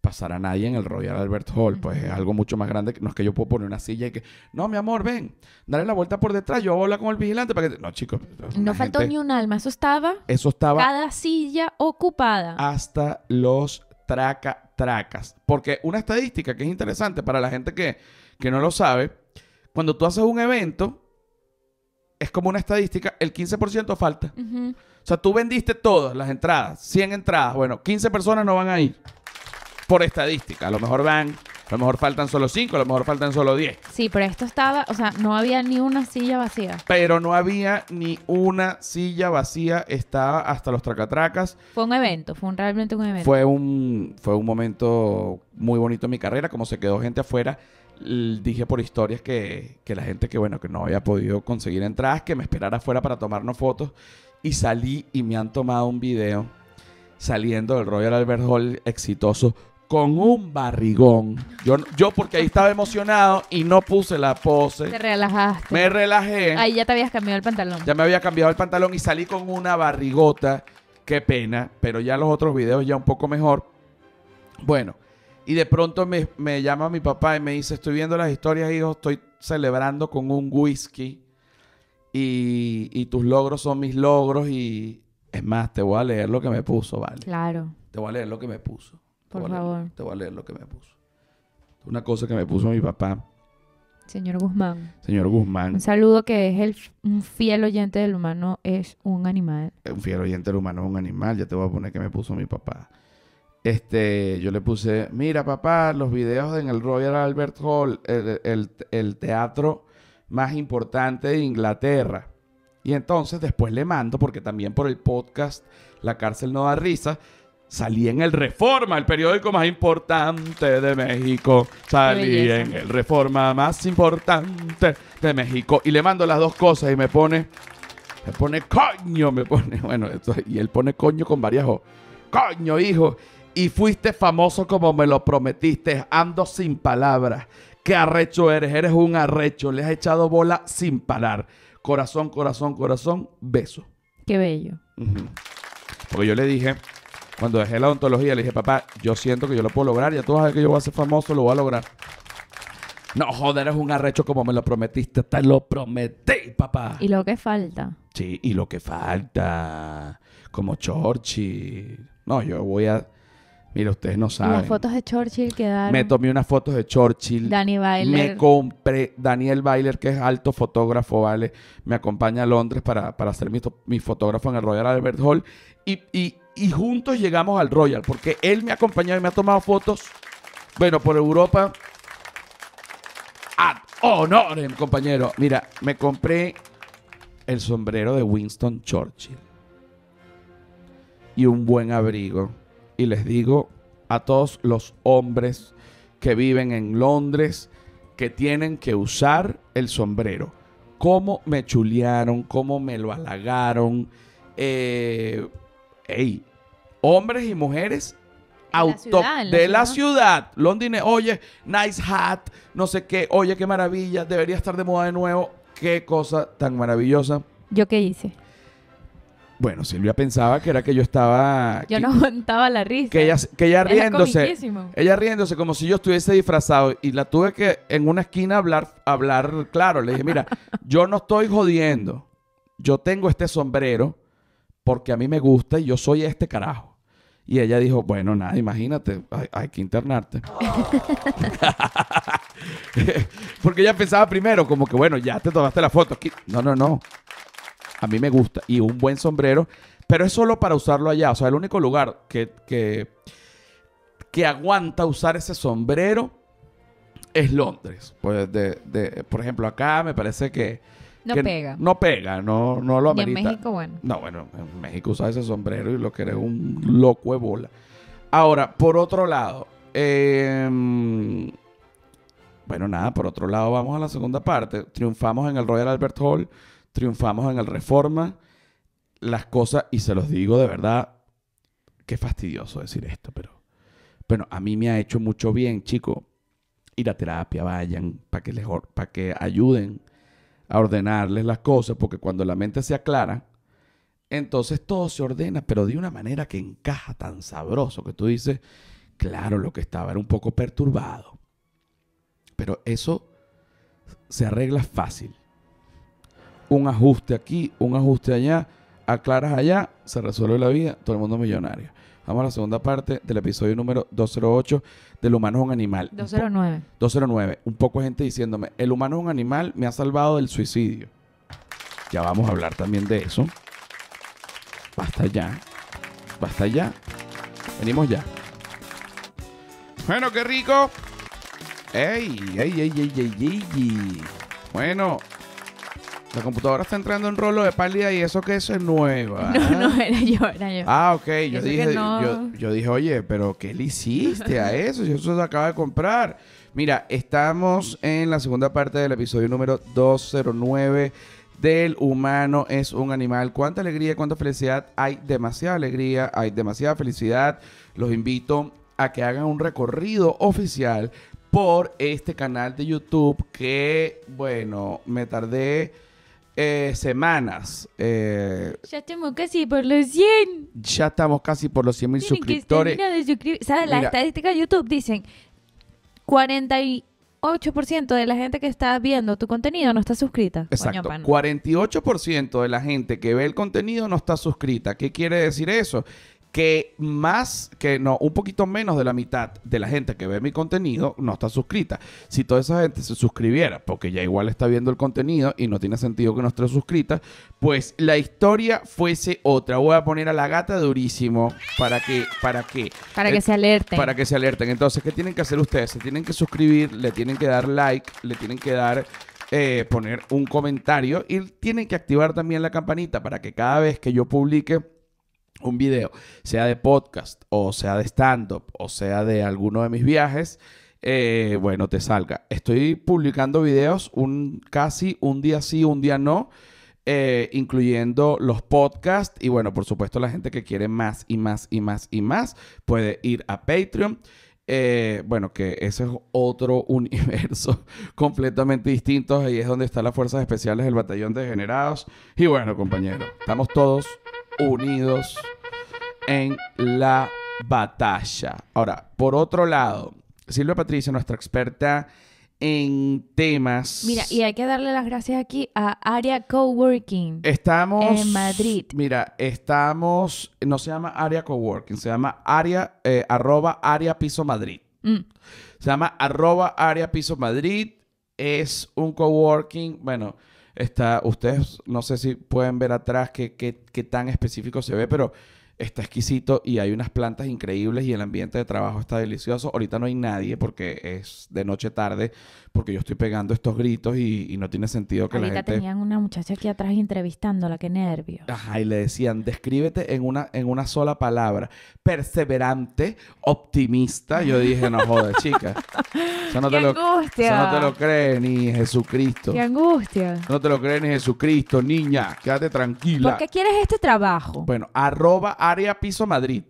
pasar a nadie en el Royal Albert Hall. Pues es algo mucho más grande. No es que yo puedo poner una silla y que, no, mi amor, ven, dale la vuelta por detrás, yo hablar con el vigilante para que... No, chicos. Pues, no faltó ni un alma, eso estaba. Eso estaba. Cada silla ocupada. Hasta los traca tracas. Porque una estadística que es interesante para la gente que, no lo sabe, cuando tú haces un evento, es como una estadística, el 15% falta. O sea, tú vendiste todas las entradas, 100 entradas, bueno, 15 personas no van a ir por estadística. A lo mejor van, a lo mejor faltan solo 5, a lo mejor faltan solo 10. Sí, pero esto estaba, o sea, no había ni una silla vacía. Pero no había ni una silla vacía, estaba hasta los tracatracas. Fue un evento, fue realmente un evento. Fue un, fue un momento muy bonito en mi carrera, como se quedó gente afuera. Dije por historias que, la gente que, bueno, que no había podido conseguir entradas, que me esperara afuera para tomarnos fotos. Y salí y me han tomado un video saliendo del Royal Albert Hall exitoso con un barrigón. Yo, yo porque ahí estaba emocionado y no puse la pose. Te relajaste. Me relajé. Ahí ya te habías cambiado el pantalón. Ya me había cambiado el pantalón y salí con una barrigota. Qué pena, pero ya los otros videos ya un poco mejor. Bueno, y de pronto me, me llama mi papá y me dice, estoy viendo las historias, hijo, estoy celebrando con un whisky y, y tus logros son mis logros y es más, te voy a leer lo que me puso, ¿vale? Claro. Te voy a leer lo que me puso. Por te favor. te voy a leer lo que me puso. Una cosa que me puso mi papá. Señor Guzmán. Señor Guzmán. Un saludo que es el, fiel oyente del humano es un animal. Eh, un fiel oyente del humano es un animal. Ya te voy a poner que me puso mi papá. Este, yo le puse, mira papá, los videos en el Royal Albert Hall, el teatro más importante de Inglaterra. Y entonces después le mando, porque también por el podcast La cárcel no da risa, Salí en el Reforma, el periódico más importante de México. Salí en el Reforma más importante de México. Y le mando las dos cosas y me pone, me pone coño, me pone, *laughs* bueno, y él pone coño con varias o. Coño, hijo. Y fuiste famoso como me lo prometiste. Ando sin palabras. Qué arrecho eres, eres un arrecho. Le has echado bola sin parar. Corazón, corazón, corazón, beso. Qué bello. Porque yo le dije, cuando dejé la odontología, le dije, papá, yo siento que yo lo puedo lograr. Ya tú vas a ver que yo voy a ser famoso, lo voy a lograr. No, joder, es un arrecho como me lo prometiste. Te lo prometí, papá. Y lo que falta. Sí, y lo que falta. Como Churchill. No, yo voy a... Mira, ustedes no saben. Las fotos de Churchill quedaron. Me tomé unas fotos de Churchill. Dani Bailer. Me compré. Daniel Bailer, que es alto fotógrafo, ¿vale? Me acompaña a Londres para, para ser mi, fotógrafo en el Royal Albert Hall. Y, y y juntos llegamos al Royal, porque él me ha acompañado y me ha tomado fotos, bueno, por Europa. ¡Ad oh, compañero. Mira, me compré el sombrero de Winston Churchill y un buen abrigo. Y les digo a todos los hombres que viven en Londres que tienen que usar el sombrero. Cómo me chulearon, cómo me lo halagaron. Eh, hombres y mujeres auto de la ciudad. Londres, oye, nice hat, no sé qué, oye, qué maravilla, debería estar de moda de nuevo. Qué cosa tan maravillosa. ¿Yo qué hice? Bueno, Silvia pensaba que era que yo estaba... Yo no aguantaba la risa. Que ella, riéndose. Ella riéndose como si yo estuviese disfrazado. Y la tuve que en una esquina hablar, hablar claro. Le dije, mira, *laughs* yo no estoy jodiendo. Yo tengo este sombrero porque a mí me gusta y yo soy este carajo. Y ella dijo, bueno, nada, imagínate, hay, que internarte. *laughs* porque ella pensaba primero, como que, bueno, ya te tomaste la foto. Aquí. No, no, no. A mí me gusta. Y un buen sombrero, pero es solo para usarlo allá. O sea, el único lugar que, que, aguanta usar ese sombrero es Londres. Pues por ejemplo, acá me parece que no pega. No pega, no, no lo amerita. Y en México, bueno. No, bueno, en México usa ese sombrero y lo que un loco de bola. Ahora, por otro lado, em, bueno, nada, por otro lado, vamos a la segunda parte. Triunfamos en el Royal Albert Hall, triunfamos en el Reforma. Las cosas, y se los digo de verdad, qué fastidioso decir esto, pero bueno, a mí me ha hecho mucho bien, chico. Ir a terapia, vayan, para que, para que ayuden a ordenarles las cosas, porque cuando la mente se aclara, entonces todo se ordena, pero de una manera que encaja tan sabroso que tú dices, claro, lo que estaba era un poco perturbado. Pero eso se arregla fácil. Un ajuste aquí, un ajuste allá, aclaras allá, se resuelve la vida, todo el mundo millonario. Vamos a la segunda parte del episodio número 208 del humano es un animal. 209. 209. Un poco gente diciéndome, el humano es un animal, me ha salvado del suicidio. Ya vamos a hablar también de eso. Basta ya. Basta ya. Venimos ya. Bueno, qué rico. ¡Ey! ¡Ey, ey, ey, ey, ey! Bueno, la computadora está entrando en rolo de pálida y eso que eso es nueva. *laughs* No, no, era yo, era yo. Ah, ok. Yo dije, yo, dije, oye, pero ¿qué le hiciste a *laughs* eso? Yo eso se acaba de comprar. Mira, estamos en la segunda parte del episodio número 209 del humano es un animal. Cuánta alegría, cuánta felicidad. Hay demasiada alegría, hay demasiada felicidad. Los invito a que hagan un recorrido oficial por este canal de YouTube que, bueno, me tardé eh, semanas. Eh, ya estamos casi por los 100. Ya estamos casi por los 100 mil suscriptores. ¿Sabes? Las estadísticas de YouTube dicen 48% de la gente que está viendo tu contenido no está suscrita. Exacto. 48% de la gente que ve el contenido no está suscrita. ¿Qué quiere decir eso? que más, que no, un poquito menos de la mitad de la gente que ve mi contenido no está suscrita. Si toda esa gente se suscribiera, porque ya igual está viendo el contenido y no tiene sentido que no esté suscrita, pues la historia fuese otra. Voy a poner a la gata durísimo para que, para que, para que eh, se alerten. Para que se alerten. Entonces, ¿qué tienen que hacer ustedes? Se tienen que suscribir, le tienen que dar like, le tienen que dar eh, poner un comentario y tienen que activar también la campanita para que cada vez que yo publique un video, sea de podcast o sea de stand-up o sea de alguno de mis viajes, eh, bueno, te salga. Estoy publicando videos un, casi un día sí, un día no. Eh, incluyendo los podcasts y bueno, por supuesto la gente que quiere más y más y más y más puede ir a Patreon. Eh, bueno, que ese es otro *laughs* universo completamente distinto. Ahí es donde están las fuerzas especiales del batallón de Generados. Y bueno, compañeros, estamos todos unidos en la batalla. Ahora, por otro lado, Silvia Patricia, nuestra experta en temas. Mira, y hay que darle las gracias aquí a Area Coworking. Estamos. En Madrid. Mira, estamos. No se llama Area Coworking, se llama Area eh, arroba Área Piso Madrid. Mm. Se llama arroba Área Piso Madrid. Es un coworking. Bueno, está. Ustedes no sé si pueden ver atrás qué tan específico se ve, pero está exquisito y hay unas plantas increíbles y el ambiente de trabajo está delicioso. Ahorita no hay nadie porque es de noche tarde, porque yo estoy pegando estos gritos y, no tiene sentido que la gente... tenían una muchacha aquí atrás entrevistándola, qué nervio. Ajá, y le decían, descríbete en una, en una sola palabra, perseverante, optimista. Yo dije, no jodas, chica. Eso no, *laughs* te Lo, eso no te lo cree ni Jesucristo. ¡Qué angustia! Eso no te lo cree ni Jesucristo, niña, quédate tranquila. ¿Por qué quieres este trabajo? Bueno, arroba área piso Madrid.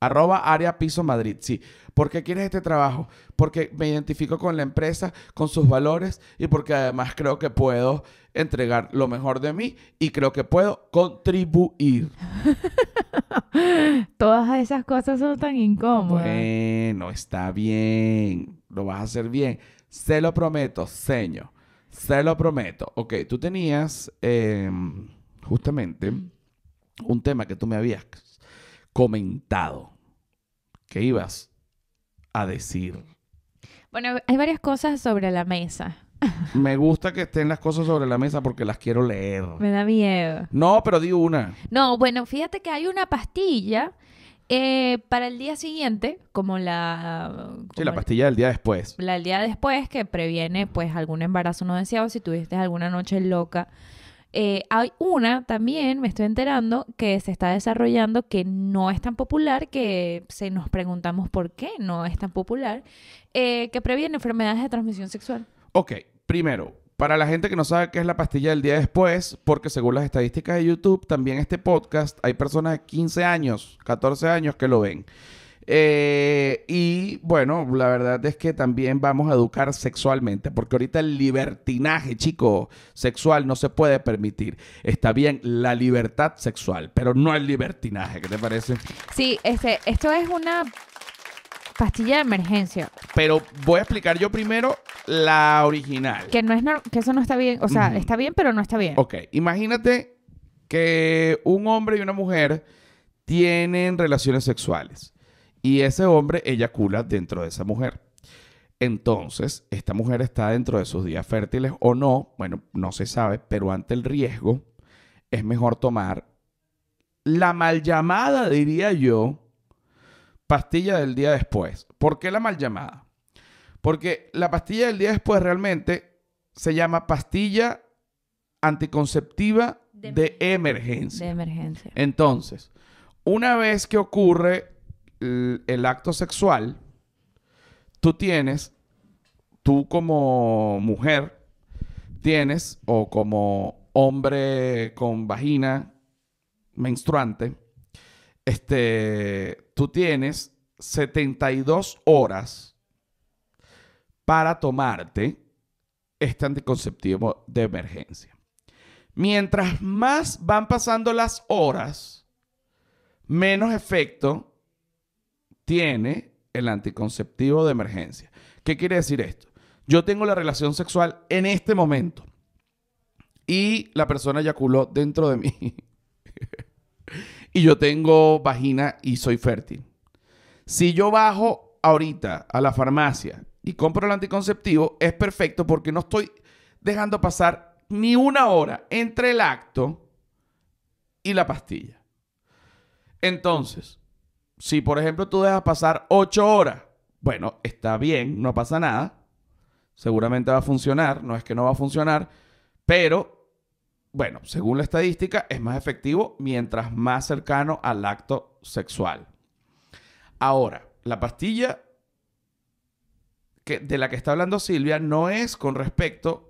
Arroba área piso Madrid, sí. ¿Por qué quieres este trabajo? Porque me identifico con la empresa, con sus valores y porque además creo que puedo entregar lo mejor de mí y creo que puedo contribuir. *laughs* Todas esas cosas son tan incómodas. Bueno, está bien. Lo vas a hacer bien. Se lo prometo, señor. Se lo prometo. Ok, tú tenías em, justamente un tema que tú me habías comentado. ¿Qué ibas a decir? Bueno, hay varias cosas sobre la mesa. *laughs* Me gusta que estén las cosas sobre la mesa porque las quiero leer. Me da miedo. No, pero di una. No, bueno, fíjate que hay una pastilla eh, para el día siguiente, como la... la pastilla del día después. La del día después que previene pues algún embarazo no deseado si tuviste alguna noche loca eh, hay una también, me estoy enterando, que se está desarrollando que no es tan popular, que se nos preguntamos por qué no es tan popular, eh, que previene enfermedades de transmisión sexual. Ok, primero, para la gente que no sabe qué es la pastilla del día después, porque según las estadísticas de YouTube, también este podcast hay personas de 15 años, 14 años que lo ven. Eh, y bueno, la verdad es que también vamos a educar sexualmente, porque ahorita el libertinaje, chico, sexual no se puede permitir. Está bien la libertad sexual, pero no el libertinaje, ¿qué te parece? Sí, este, esto es una pastilla de emergencia. Pero voy a explicar yo primero la original. Que no es que eso no está bien, o sea, está bien, pero no está bien. Ok, imagínate que un hombre y una mujer tienen relaciones sexuales y ese hombre eyacula dentro de esa mujer. Entonces, esta mujer está dentro de sus días fértiles o no, bueno, no se sabe, pero ante el riesgo es mejor tomar la mal llamada, diría yo, pastilla del día después. ¿Por qué la mal llamada? Porque la pastilla del día después realmente se llama pastilla anticonceptiva de, emergencia. De emergencia. Entonces, una vez que ocurre el acto sexual, tú tienes, tú como mujer, tienes, o como hombre con vagina menstruante, este, tú tienes 72 horas para tomarte este anticonceptivo de emergencia. Mientras más van pasando las horas, menos efecto tiene el anticonceptivo de emergencia. ¿Qué quiere decir esto? Yo tengo la relación sexual en este momento y la persona eyaculó dentro de mí *laughs* y yo tengo vagina y soy fértil. Si yo bajo ahorita a la farmacia y compro el anticonceptivo, es perfecto porque no estoy dejando pasar ni una hora entre el acto y la pastilla. Entonces, si, por ejemplo, tú dejas pasar 8 horas, bueno, está bien, no pasa nada. Seguramente va a funcionar, no es que no va a funcionar, pero, bueno, según la estadística, es más efectivo mientras más cercano al acto sexual. Ahora, la pastilla que, de la que está hablando Silvia no es con respecto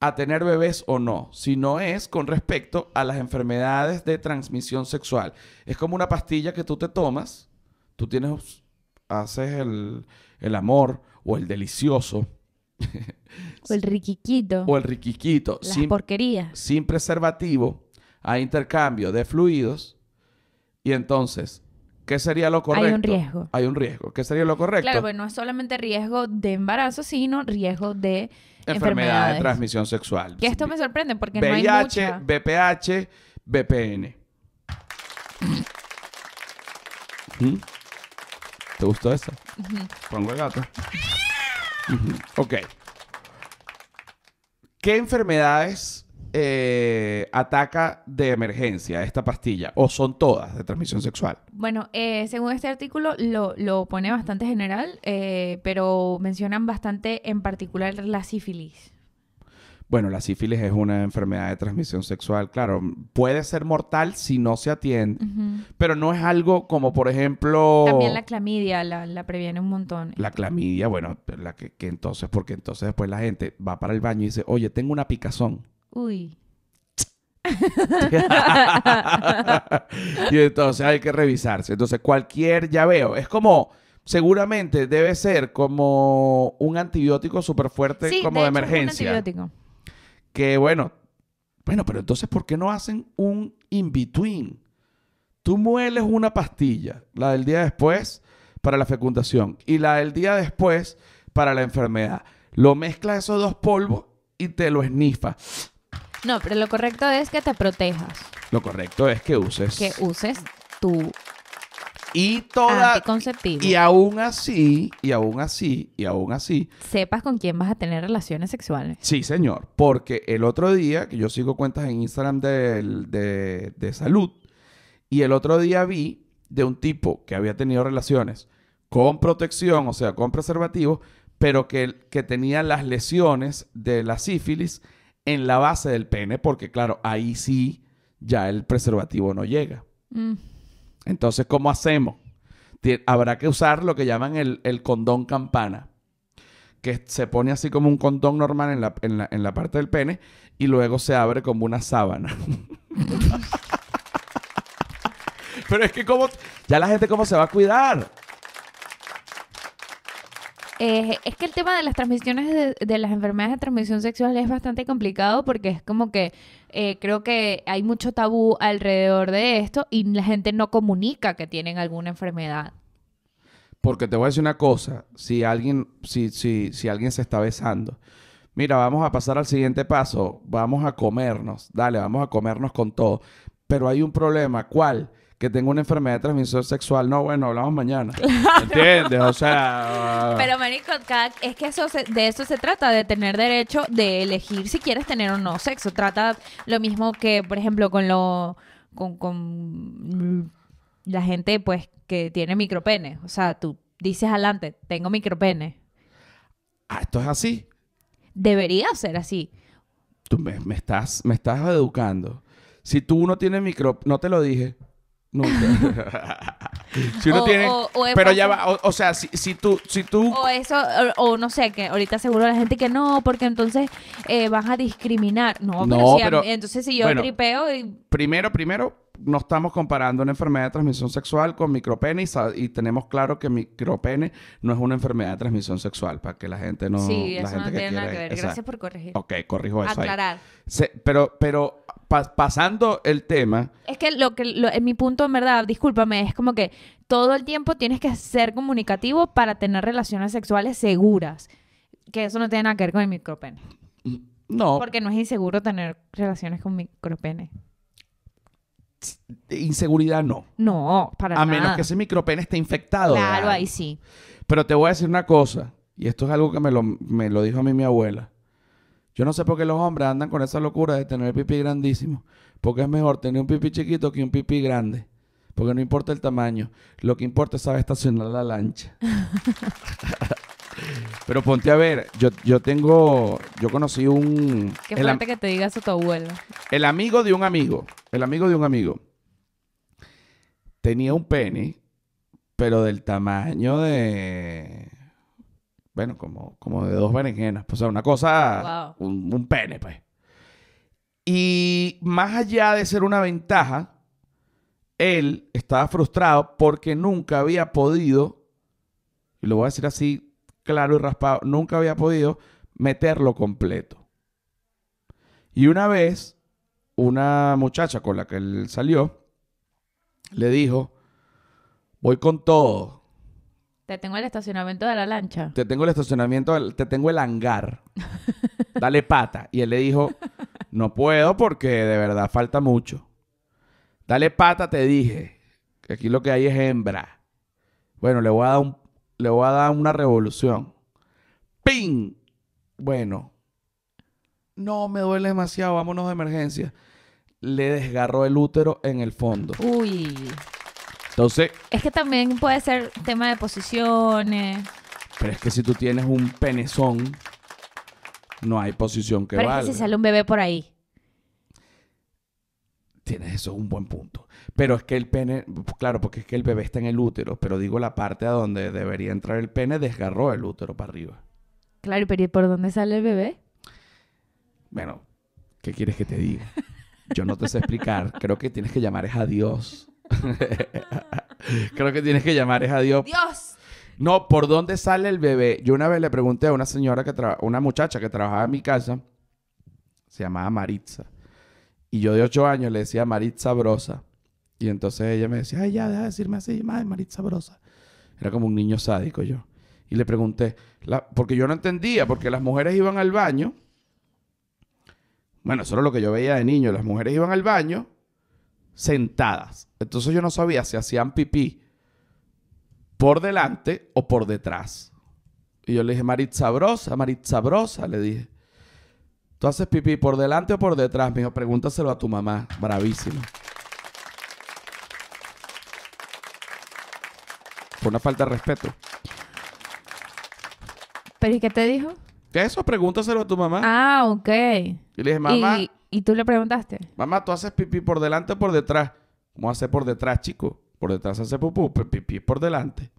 a tener bebés o no, sino es con respecto a las enfermedades de transmisión sexual. Es como una pastilla que tú te tomas, tú tienes, haces el, el amor o el delicioso. o el riquiquito. O el riquiquito. sin, porquería. Sin preservativo, a intercambio de fluidos. Y entonces, ¿qué sería lo correcto? Hay un riesgo. Hay un riesgo. ¿Qué sería lo correcto? Claro, pues no es solamente riesgo de embarazo, sino riesgo de enfermedades, de transmisión sexual. Que esto me sorprende porque VIH, no hay mucha. VPH, ¿Mm? ¿Te gustó eso? Pongo el gato. Ok. ¿Qué enfermedades eh, ataca de emergencia esta pastilla? ¿O son todas de transmisión sexual? Bueno, eh, según este artículo lo, lo pone bastante general, eh, pero mencionan bastante en particular la sífilis. Bueno, la sífilis es una enfermedad de transmisión sexual, claro, puede ser mortal si no se atiende, pero no es algo como, por ejemplo... También la clamidia la, previene un montón. La clamidia, bueno, la que entonces, porque entonces después la gente va para el baño y dice, oye, tengo una picazón uy. *laughs* y entonces hay que revisarse. Entonces cualquier veo es como seguramente debe ser como un antibiótico súper fuerte como de, emergencia. antibiótico. Que bueno, bueno, pero entonces ¿por qué no hacen un in between? Tú mueles una pastilla, la del día después para la fecundación y la del día después para la enfermedad. Lo mezclas esos dos polvos y te lo esnifa. No, pero lo correcto es que te protejas. Lo correcto es que uses. Que uses tu y toda anticonceptivo. y aún así y aún así y aún así sepas con quién vas a tener relaciones sexuales sí señor porque el otro día que yo sigo cuentas en Instagram de, salud y el otro día vi de un tipo que había tenido relaciones con protección o sea con preservativo, pero que, que tenía las lesiones de la sífilis en la base del pene, porque claro, ahí sí ya el preservativo no llega. Mm. Entonces, ¿cómo hacemos? habrá que usar lo que llaman el, condón campana, que se pone así como un condón normal en la, en la, parte del pene y luego se abre como una sábana. *laughs* Pero es que como... Ya la gente cómo se va a cuidar. Eh, es que el tema de las transmisiones de, las enfermedades de transmisión sexual es bastante complicado porque es como que eh, creo que hay mucho tabú alrededor de esto y la gente no comunica que tienen alguna enfermedad. Porque te voy a decir una cosa, si alguien, si, si, si alguien se está besando, mira, vamos a pasar al siguiente paso, vamos a comernos, dale, vamos a comernos con todo. Pero hay un problema, ¿cuál? que tengo una enfermedad de transmisión sexual. No, bueno, hablamos mañana. *laughs* ¿Entiendes? O sea... Ah. Pero, marico, es que eso de eso se trata, de tener derecho de elegir si quieres tener o no sexo. Trata lo mismo que, por ejemplo, con lo... con, la gente, pues, que tiene micropene. O sea, tú dices adelante, tengo micropene. Ah, esto es así. Debería ser así. Tú me, me estás, me estás educando. Si tú no tienes micro... No te lo dije. *laughs* si tiene. pero ya o, sea, si, si, tú, si tú. O eso, o, no sé, que ahorita seguro la gente que no, porque entonces eh, vas a discriminar. No, pero, entonces si yo tripeo y. Primero, primero, no estamos comparando una enfermedad de transmisión sexual con micropene y, tenemos claro que micropene no es una enfermedad de transmisión sexual, para que la gente no... Sí, la gente que tiene nada que ver. Gracias por corregir. Ok, corrijo eso. Aclarar. pero, pero pasando el tema. Es que lo que en mi punto, en verdad, discúlpame, es como que todo el tiempo tienes que ser comunicativo para tener relaciones sexuales seguras. Que eso no tiene nada que ver con el micropene. Mm, no. Porque no es inseguro tener relaciones con micropene. Inseguridad no. No, para nada. A menos que ese micropene esté infectado. Claro, ahí sí. Pero te voy a decir una cosa, y esto es algo que me lo, me lo dijo a mí mi abuela. Yo no sé por qué los hombres andan con esa locura de tener el pipí grandísimo. Porque es mejor tener un pipí chiquito que un pipí grande. Porque no importa el tamaño. Lo que importa es saber estacionar la lancha. *laughs* Pero ponte a ver, yo, yo tengo, yo conocí un... Qué fuerte que te diga eso tu abuelo. El amigo de un amigo, el amigo de un amigo, tenía un pene, pero del tamaño de bueno, como, como de dos berenjenas. Pues, o sea, una cosa, un, un pene, pues. Y más allá de ser una ventaja, él estaba frustrado porque nunca había podido, y lo voy a decir así claro y raspado, nunca había podido meterlo completo. Y una vez, una muchacha con la que él salió, le dijo, voy con todo, te tengo el estacionamiento de la lancha. Te tengo el estacionamiento, te tengo el hangar. *laughs* Dale pata. Y él le dijo, no puedo porque de verdad falta mucho. Dale pata, te dije. Que aquí lo que hay es hembra. Bueno, le voy a dar, le voy a dar una revolución. ¡Ping! Bueno. No, me duele demasiado, vámonos de emergencia. Le desgarró el útero en el fondo. Uy. Entonces. Es que también puede ser tema de posiciones. Pero es que si tú tienes un penezón, no hay posición que valga. Es si sale un bebé por ahí. Tienes eso, un buen punto. Pero es que el pene, claro, porque es que el bebé está en el útero, pero digo la parte a donde debería entrar el pene desgarró el útero para arriba. Claro, pero ¿y por dónde sale el bebé? Bueno, ¿qué quieres que te diga? Yo no te sé explicar, creo que tienes que llamar es a Dios *laughs* Creo que tienes que llamar es a Dios. Dios. No, ¿por dónde sale el bebé? Yo una vez le pregunté a una señora que una muchacha que trabajaba en mi casa, se llamaba Maritza. Y yo de ocho años le decía Maritza Brosa. Y entonces ella me decía, ay, ya, deja de decirme así, madre, Maritza Brosa. Era como un niño sádico yo. Y le pregunté, porque yo no entendía, porque las mujeres iban al baño. Bueno, eso era lo que yo veía de niño. Las mujeres iban al baño sentadas. Entonces yo no sabía si hacían pipí por delante o por detrás. Y yo le dije, Maritza Brosa, Maritza Brosa, le dije. ¿Tú haces pipí por delante o por detrás? Me dijo, pregúntaselo a tu mamá. Bravísimo. Fue una falta de respeto. ¿Pero y qué te dijo? Que eso, pregúntaselo a tu mamá. Ah, ok. Y le dije, mamá. ¿Y tú le preguntaste? Mamá, ¿tú haces pipí por delante o por detrás? ¿Cómo hace por detrás, chico? Por detrás hace pupú, pero pipí por delante.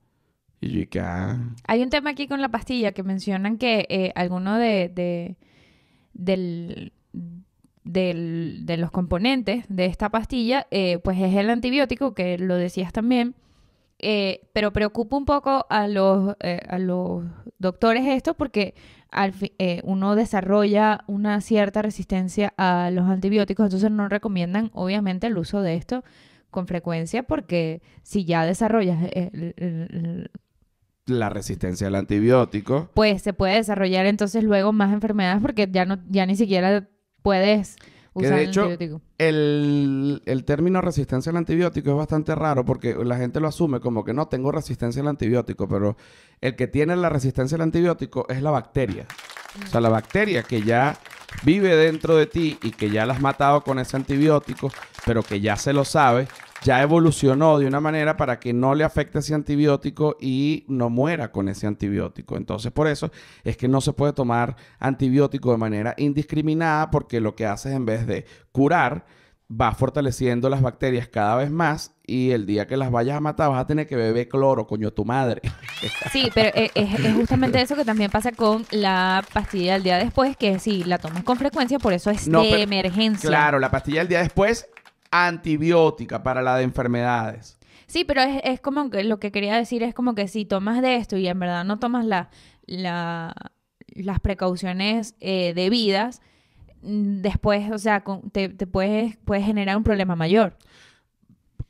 Y yo, ah. Hay un tema aquí con la pastilla que mencionan que eh, alguno de, de, los componentes de esta pastilla, eh, pues es el antibiótico, que lo decías también. Eh, pero preocupa un poco a a los doctores esto porque eh, uno desarrolla una cierta resistencia a los antibióticos, entonces no recomiendan obviamente el uso de esto con frecuencia porque si ya desarrollas eh, la resistencia al antibiótico, pues se puede desarrollar entonces luego más enfermedades porque ya no ya ni siquiera puedes que de hecho, el, término resistencia al antibiótico es bastante raro porque la gente lo asume como que no tengo resistencia al antibiótico, pero el que tiene la resistencia al antibiótico es la bacteria. O sea, la bacteria que ya vive dentro de ti y que ya la has matado con ese antibiótico, pero que ya se lo sabe ya evolucionó de una manera para que no le afecte ese antibiótico y no muera con ese antibiótico. Entonces, por eso es que no se puede tomar antibiótico de manera indiscriminada porque lo que haces en vez de curar, va fortaleciendo las bacterias cada vez más y el día que las vayas a matar vas a tener que beber cloro, coño, tu madre. *laughs* Sí, pero eh, es, justamente eso que también pasa con la pastilla del día después, que si la tomas con frecuencia, por eso es de emergencia. Claro, la pastilla del día después antibiótica para la de enfermedades. Sí, pero es, como que lo que quería decir es como que si tomas de esto y en verdad no tomas la, las precauciones eh, debidas, mm, después, o sea, te, puedes, generar un problema mayor.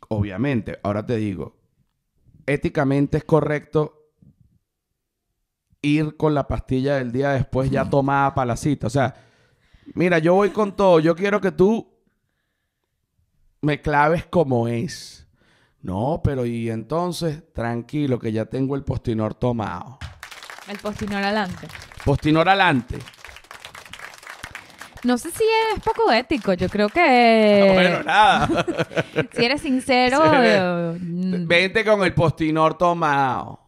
Obviamente, ahora te digo, éticamente es correcto ir con la pastilla del día después ya tomada para la cita. O sea, mira, yo voy con todo, yo quiero que tú me claves como es. No, pero y entonces, tranquilo, que ya tengo el postinor tomado. El postinor adelante. Postinor adelante. No sé si es poco ético, yo creo que... No, bueno, nada. *laughs* si eres sincero... *laughs* Eh, mm. Vente con el postinor tomado.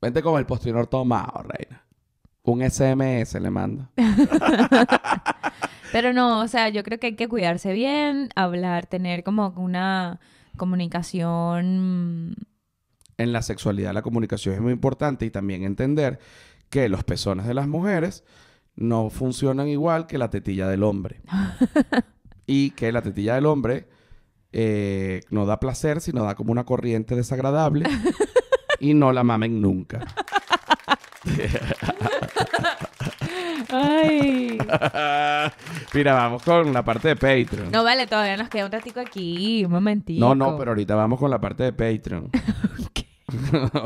Vente con el postinor tomado, reina. Un SMS le mando. *laughs* Pero no, o sea, yo creo que hay que cuidarse bien, hablar, tener como una comunicación. Mm, en la sexualidad la comunicación es muy importante y también entender que los pezones de las mujeres no funcionan igual que la tetilla del hombre. *laughs* y que la tetilla del hombre eh, no da placer, sino da como una corriente desagradable *laughs* y no la mamen nunca. *laughs* *laughs* Mira, vamos con la parte de Patreon. No, vale, todavía nos queda un ratico aquí, un momentito. No, no, pero ahorita vamos con la parte de Patreon. *laughs* *laughs*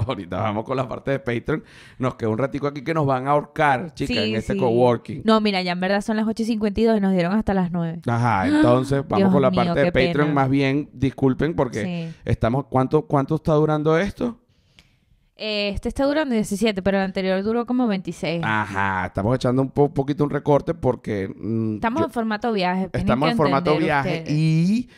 ahorita vamos con la parte de Patreon. Nos queda un ratico aquí que nos van a ahorcar, chicas, en este coworking. No, mira, ya en verdad son las 8.52 y nos dieron hasta las 9. Ajá, *gasps* entonces vamos con la parte de Patreon. Más bien, disculpen porque estamos... ¿cuánto, ¿Cuánto está durando esto? Eh, este está durando 17, pero el anterior duró como 26. Ajá, estamos echando un poquito un recorte porque... Mm, estamos en formato viaje. estamos en formato viaje y,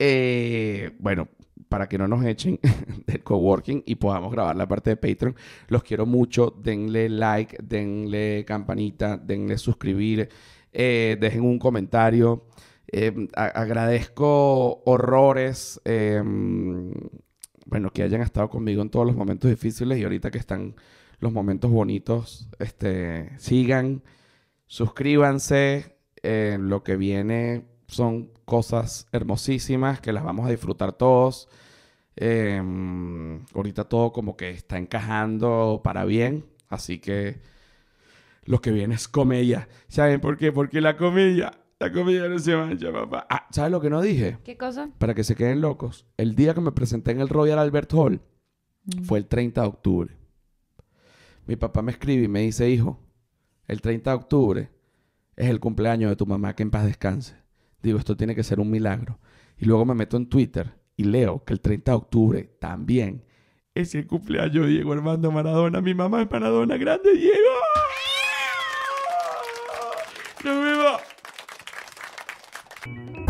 eh, bueno, para que no nos echen *laughs* del coworking y podamos grabar la parte de Patreon, los quiero mucho. Denle like, denle campanita, denle suscribir, eh, dejen un comentario. agradezco horrores. Em, bueno, que hayan estado conmigo en todos los momentos difíciles y ahorita que están los momentos bonitos, este, sigan, suscríbanse, eh, lo que viene son cosas hermosísimas que las vamos a disfrutar todos. Em, ahorita todo como que está encajando para bien, así que lo que viene es comedia. ¿Saben por qué? Porque la comedia la comida no se mancha, papá. Ah, ¿sabes lo que no dije? ¿Qué cosa? Para que se queden locos. El día que me presenté en el Royal Albert Hall mm. fue el 30 de octubre. Mi papá me escribe y me dice, hijo, el 30 de octubre es el cumpleaños de tu mamá, que en paz descanse. Digo, esto tiene que ser un milagro. Y luego me meto en Twitter y leo que el 30 de octubre también es el cumpleaños de Diego Armando Maradona. Mi mamá es Maradona Grande, Diego. Thank you.